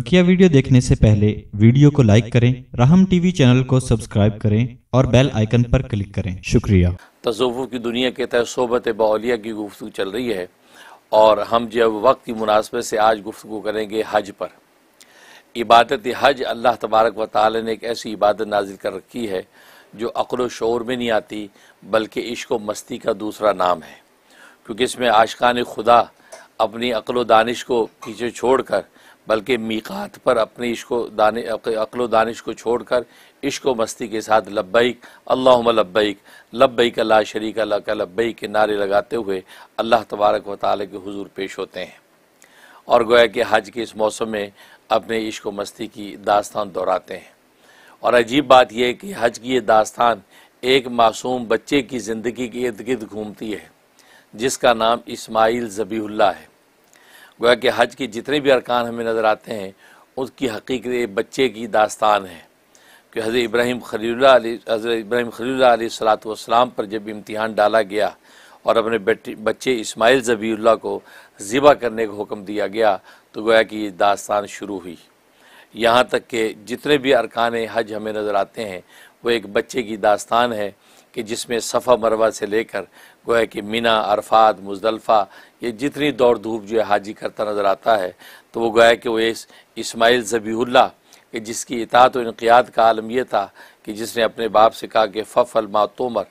बकिया वीडियो देखने से पहले वीडियो को लाइक करें राहम टीवी चैनल को सब्सक्राइब करें और बेल आइकन पर क्लिक करें शुक्रिया तसवुफ़ की दुनिया के तहत सोबत बौलिया की गुफ्तु चल रही है और हम जब वक्त की मुनासबे से आज गुफ्तु करेंगे हज पर इबादत हज अल्लाह तबारक व ताली ने एक ऐसी इबादत नाजिल कर रखी है जो अक्ल शोर में नहीं आती बल्कि इश्क मस्ती का दूसरा नाम है क्योंकि इसमें आशकान खुदा अपनी अक्ल दानिश को पीछे छोड़ कर बल्कि मीकात पर अपने इश्को दाने अकलो दानिश को छोड़कर इश्क मस्ती के साथ लब्बैक अल्लाह लब्बैक लब्बैक ला शरीक अल्लाह का लब्बैक के नारे लगाते हुए अल्लाह तबारक व ताल के हुजूर पेश होते हैं और गोया कि हज के इस मौसम में अपने इश्क मस्ती की दास्तान दोहराते हैं और अजीब बात यह कि हज की ये दास्तान एक मासूम बच्चे की ज़िंदगी के इर्द गिर्द घूमती है जिसका नाम इस्माइल ज़बीहुल्ला है गोया कि हज के जितने भी अरकान हमें नज़र आते हैं उसकी हकीकत बच्चे की दास्तान है कि हज़र इब्राहिम खलील्ला हज़र इब्राहिम खलील्ला सलात पर जब इम्तहान डाला गया और अपने बेटे बच्चे इसमाइल ज़बील्ला को ज़िबा करने का हुक्म दिया गया तो गोया कि ये दास्तान शुरू हुई यहाँ तक के जितने भी अरकान हज हमें नज़र आते हैं वो एक बच्चे की दास्तान है कि जिसमें सफ़ा मरवा से लेकर गोया कि मिना अरफात मुजदलफ़ा ये जितनी दौड़ धूप जो है हाजी करता नज़र आता है तो वो गोया कि वो इस इसमाइल ज़बीहुल्ला कि जिसकी इतात और इनकियात का आलम यह था कि जिसने अपने बाप से कहा कि फ़फ मा तोमर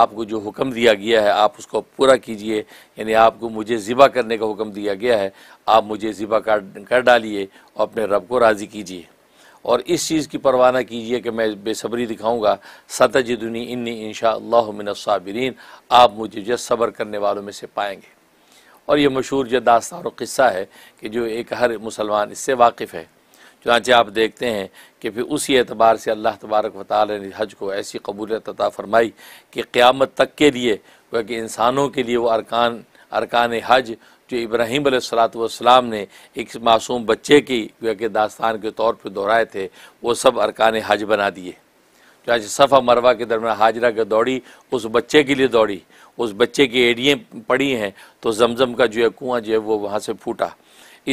आपको जो हुक्म दिया गया है आप उसको पूरा कीजिए यानी आपको मुझे ज़िबा करने का हुक्म दिया गया है आप मुझे ज़िबा कर डालिए और अपने रब को राज़ी कीजिए और इस चीज़ की परवाह ना कीजिए कि मैं बेसब्री दिखाऊंगा सतजदनी इन्नी इनशालाबिन आप मुझे जो सब्र करने वालों में से पाएंगे और ये मशहूर जो दास्तान और क़स्सा है कि जो एक हर मुसलमान इससे वाकिफ़ है चुनाचे आप देखते हैं कि फिर उसी एतबार से अल्लाह तबारक वाल ने हज को ऐसी कबूलत अता फरमाई कि क़्यामत तक के लिए क्योंकि इंसानों के लिए वो अरकान अरकान हज जो इब्राहिम सलाम ने एक मासूम बच्चे की के दास्तान के तौर पर दोहराए थे वो सब अरकान हज बना दिए जो आज सफ़ा मरवा के दरमियान हाजरा के दौड़ी उस बच्चे के लिए दौड़ी उस बच्चे की एडियाँ पड़ी हैं तो जमजम का जो है कुआँ जो है वो वहाँ से फूटा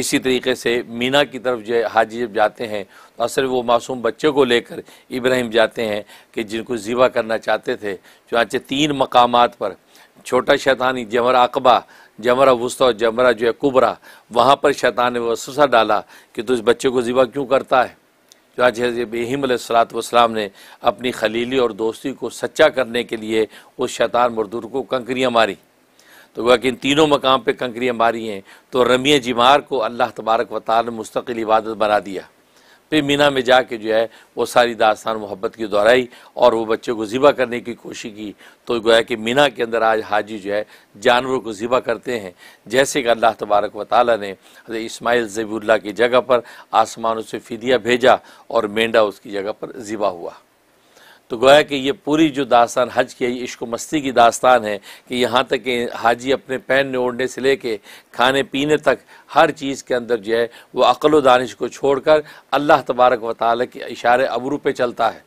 इसी तरीके से मीना की तरफ जो है हाजी जब जाते हैं तो असल वो मासूम बच्चे को लेकर इब्राहिम जाते हैं कि जिनको ज़ीवा करना चाहते थे चुनाचे तीन मकाम पर छोटा शैतानी जमरा अकबा जमरा वस्ता और जमरा जो है कुबरा वहाँ पर शैतान ने वसुसा डाला कि तो इस बच्चे को ज़िबा क्यों करता है जो तो आज हज़ीम सलातम ने अपनी खलीली और दोस्ती को सच्चा करने के लिए उस शैतान मरदूर को कंकरियाँ मारी तो वह कि इन तीनों मकाम पर कंकरियाँ मारी हैं तो रमिया जिमार को अल्लाह तबारक वाल ने मुस्तकिल इबादत बना दिया फिर मीना में जाके जो है वो सारी दास्तान मोहब्बत की दोहराई और वो बच्चे को ज़िबा करने की कोशिश की तो गोया कि मीना के अंदर आज हाजी जो है जानवरों को ज़िबा करते हैं जैसे कि अल्लाह तबारक व ताली ने इसमाइल जबील्ला की जगह पर आसमानों से फिदिया भेजा और मेंढा उसकी जगह पर ज़िबा हुआ तो गोया कि ये पूरी जो दास्तान हज की है इश्क मस्ती की दास्तान है कि यहाँ तक कि हाजी अपने पहनने ओढ़ने से लेके खाने पीने तक हर चीज़ के अंदर जो है वो अक्ल दानिश को छोड़कर अल्लाह तबारक व ताल के इशारे अबरू पे चलता है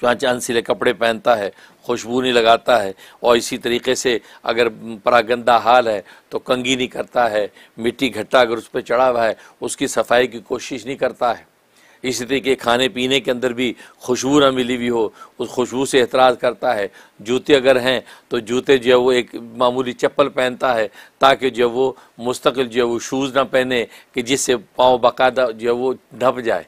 चुनाचे अनसिले कपड़े पहनता है खुशबू नहीं लगाता है और इसी तरीके से अगर परा गंदा हाल है तो कंगी नहीं करता है मिट्टी घट्टा अगर उस पर चढ़ा हुआ है उसकी सफाई की कोशिश नहीं करता है इसी तरीके खाने पीने के अंदर भी खुशबू ना मिली हुई हो उस खुशबू से एतराज़ करता है जूते अगर हैं तो जूते जो है वो एक मामूली चप्पल पहनता है ताकि जो है वो मुस्तकिल जो है वो शूज़ ना पहने कि जिससे पाँव बाकायदा जो है वो ढप जाए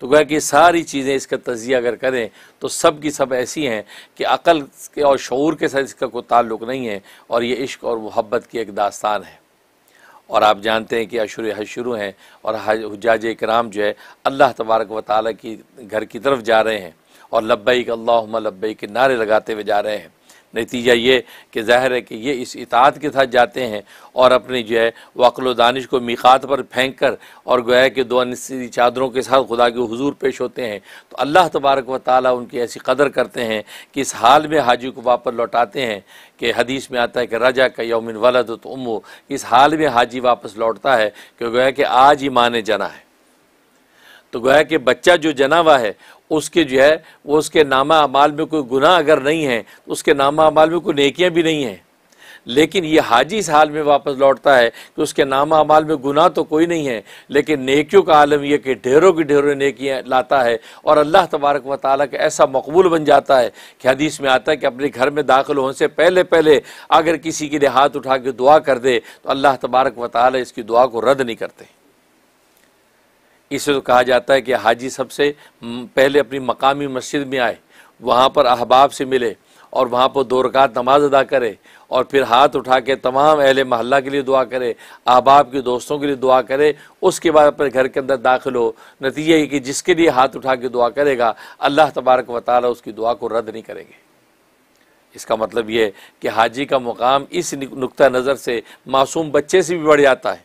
तो गोया कि सारी चीज़ें इसका तजिया अगर करें तो सब की सब ऐसी हैं कि अक़ल के और शूर के साथ इसका कोई ताल्लुक़ नहीं है और ये इश्क और मोहब्बत की एक दास्तान है और आप जानते हैं कि अशर हज शुरू हैं और हजाज कराम जो है अल्लाह तबारक व ताली की घर की तरफ जा रहे हैं और लब्बैक अल्लाह लब्बैक के नारे लगाते हुए जा रहे हैं नतीजा ये कि ज़ाहिर है कि ये इस इतात के साथ जाते हैं और अपनी जो है वक्ल दानिश को मिकात पर फेंक कर और गोया कि दो अनसरी चादरों के साथ खुदा के हजूर पेश होते हैं तो अल्लाह तबारक व ताली उनकी ऐसी कदर करते हैं कि इस हाल में हाजी को वापस लौटाते हैं कि हदीस में आता है कि रजा का यौमिन वलद तो उमो इस हाल में हाजी वापस लौटता है कि गोया कि आज ही माँ ने जना है तो गोया कि बच्चा जो जना हुआ है उसके जो है वो उसके नामा अमाल में कोई गुनाह अगर नहीं है तो उसके नामा अमाल में कोई नेकियां भी नहीं हैं लेकिन ये हाजी इस हाल में वापस लौटता है कि उसके नामा अमाल में गुनाह तो कोई नहीं है लेकिन नेकियों का आलम यह कि ढेरों की ढेरों नेकियाँ लाता है और अल्लाह तबारक व ताली का ऐसा मकबूल बन जाता है कि हदीस में आता है कि अपने घर में दाखिल होने से पहले पहले अगर किसी के लिए हाथ उठा के दुआ कर दे तो अल्लाह तबारक व ताली इसकी दुआ को रद्द नहीं करते इसे तो कहा जाता है कि हाजी सबसे पहले अपनी मकामी मस्जिद में आए वहाँ पर अहबाब से मिले और वहाँ पर दो रकात नमाज अदा करे और फिर हाथ उठा के तमाम अहल महल्ला के लिए दुआ करे अहबाब के दोस्तों के लिए दुआ करे उसके बाद अपने घर के अंदर दाखिल हो नतीजा ये कि जिसके लिए हाथ उठा के दुआ करेगा अल्लाह तबारक व उसकी दुआ को रद्द नहीं करेंगे इसका मतलब ये है कि हाजी का मुकाम इस नुक़ नज़र से मासूम बच्चे से भी बढ़ जाता है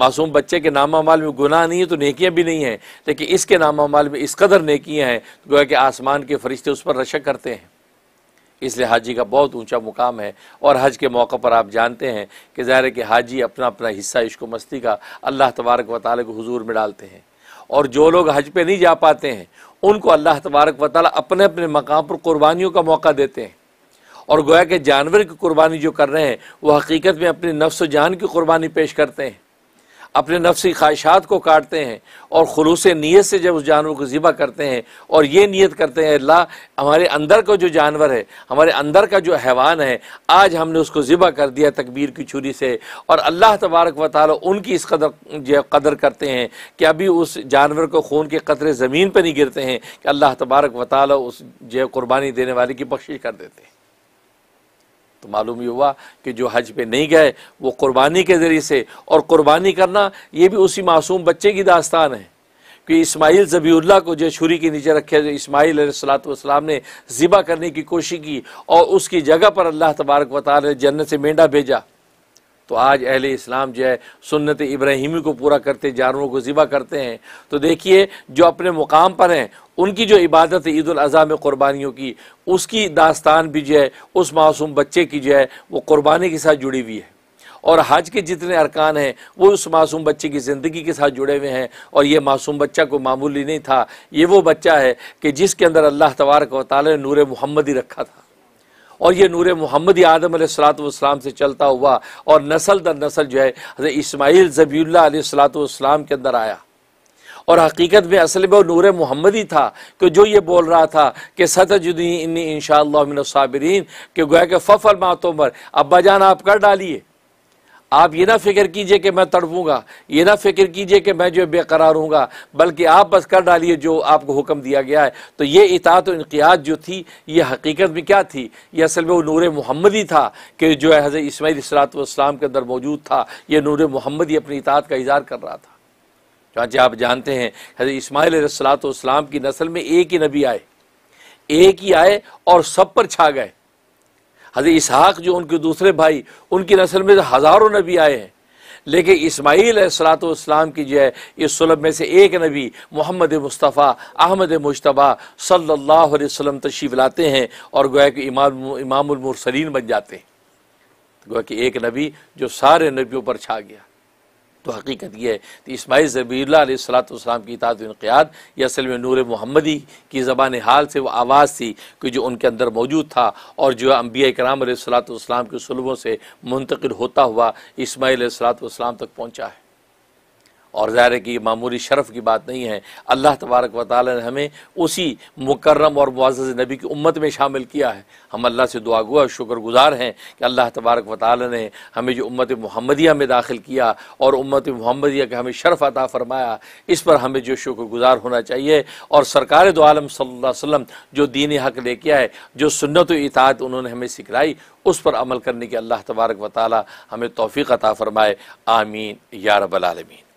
मासूम बच्चे के नाम माल में गुनाह नहीं है तो नेकियां भी नहीं हैं लेकिन इसके नाम माल में इस कदर नेकियां हैं तो गोया कि आसमान के फरिश्ते उस पर रशक करते हैं इसलिए हाजी का बहुत ऊंचा मुकाम है और हज के मौके पर आप जानते हैं कि ज़ाहिर है कि हाजी अपना अपना हिस्सा इश्को मस्ती का अल्लाह तबारक व ताली को हजूर में डालते हैं और जो लोग हज पर नहीं जा पाते हैं उनको अल्लाह तबारक व ताली अपने अपने मकाम पर कुर्बानियों का मौका देते हैं और गोया के जानवर की कुर्बानी जो कर रहे हैं वो हकीकत में अपने नफ्स जान की कुर्बानी पेश करते हैं अपने नफसी ख्वाहिशात को काटते हैं और खलूस नीयत से जब उस जानवर को ज़िबा करते हैं और ये नीयत करते हैं अल्लाह हमारे अंदर का जो जानवर है हमारे अंदर का जो हैवान है आज हमने उसको ज़िबा कर दिया तकबीर की छुरी से और अल्लाह तबारक व ताली उनकी इस कदर जो कदर करते हैं कि अभी उस जानवर को खून के कतरे ज़मीन पर नहीं गिरते हैं कि अल्लाह तबारक व ताली उस जो कुर्बानी देने वाले की बख्शिश कर देते हैं तो मालूम ये हुआ कि जो हज पे नहीं गए वो कुर्बानी के ज़रिए से और कुर्बानी करना ये भी उसी मासूम बच्चे की दास्तान है कि इस्माइल जबीउल्ला को जो छुरी के नीचे रखे जो इस्माइल सलाम ने ज़िबा करने की कोशिश की और उसकी जगह पर अल्लाह तबारक वाल जन्नत से मेंढा भेजा तो आज अहले इस्लाम जो है सुन्नत इब्राहिमी को पूरा करते जानवरों को ज़िबा करते हैं तो देखिए जो अपने मुकाम पर हैं उनकी जो इबादत है ईद अजी में क़ुरबानियों की उसकी दास्तान भी जो है उस मासूम बच्चे की जो है वो क़ुरबानी के साथ जुड़ी हुई है और हज के जितने अरकान हैं वो उस मासूम बच्चे की ज़िंदगी के साथ जुड़े हुए हैं और ये मासूम बच्चा कोई मामूली नहीं था ये वो बच्चा है कि जिसके अंदर अल्लाह तबारक वाली ने नूर ही रखा था और ये नूर मोहम्मदी आदम सलातम से चलता हुआ और नसल दर नसल जो है इसमाईल जबील्ला सलातम के अंदर आया और हकीकत में असल में वो नूर ही था कि जो ये बोल रहा था कि सतजुदी इन शाबरीन के गोया के फ़फल मातोमर अब्बा जान आप कर डालिए आप ये ना फिक्र कीजिए कि मैं तड़पूंगा ये ना फिक्र कीजिए कि मैं जो बेकरार हूँ बल्कि आप बस कर डालिए जो आपको हुक्म दिया गया है तो ये इतात इनकियात जो थी ये हकीकत में क्या थी ये असल में वो नूर ही था कि जो है हज़रत इसमाईल सलात के अंदर मौजूद था ये नूर ही अपनी इतात का इजहार कर रहा था चाँचे आप जानते हैं हजरत इसमाईल सलाम की नस्ल में एक ही नबी आए एक ही आए और सब पर छा गए हजरत इसहाक जो उनके दूसरे भाई उनकी नस्ल में तो हज़ारों नबी आए हैं लेकिन इसमाईल सलाम की जो है इस सुलभ में से एक नबी मोहम्मद मुस्तफ़ा अहमद मुशतबा सल्ला वसलम तशीफ लाते हैं और गोया के इमाम सलीन बन जाते हैं गोया कि एक नबी जो सारे नबियों पर छा गया तो हकीकत यह है तो इसमाही जबी सलातम की इतात इनक़ाद यह असल में नूर मोहम्मदी की ज़बान हाल से वह आवाज़ थी कि जो उनके अंदर मौजूद था और जो अम्बिया कराम सलातम के सलबों से मुंतकिल होता हुआ सलात वाम तक पहुँचा है और ज़ाहिर है कि मामूली शरफ़ की बात नहीं है अल्लाह तबारक व ताली ने हमें उसी मुकर्रम और मुआज़ नबी की उम्मत में शामिल किया है हम अल्लाह से दुआ गुआ गुज़ार हैं कि अल्लाह तबारक व ताली ने हमें जो उम्मत महमदिया में दाखिल किया और उम्मत महमदिया का हमें शरफ़ अता फ़रमाया इस पर हमें जो गुज़ार होना चाहिए और सरकार दो आलम वसम जो दीन हक लेके आए जो सुन्नत इतात उन्होंने हमें सिखलाई उस पर अमल करने की अल्लाह तबारक व ताली हमें तोफ़ी अता फ़रमाए आमीन या रबालमीन